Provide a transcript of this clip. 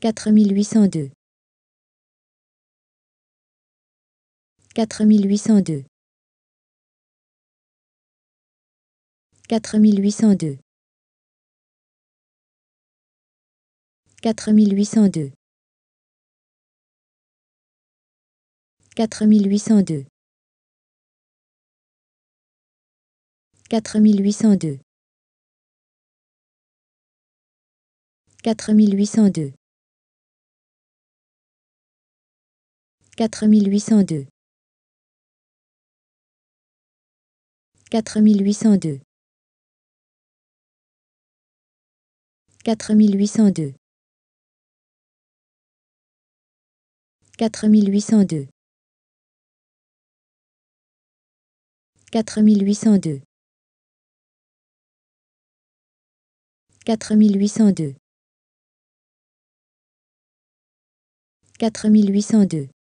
4802 4802 4802 4802 4802 4802 4802 4802 4802 4802 4802 4802 4802 4802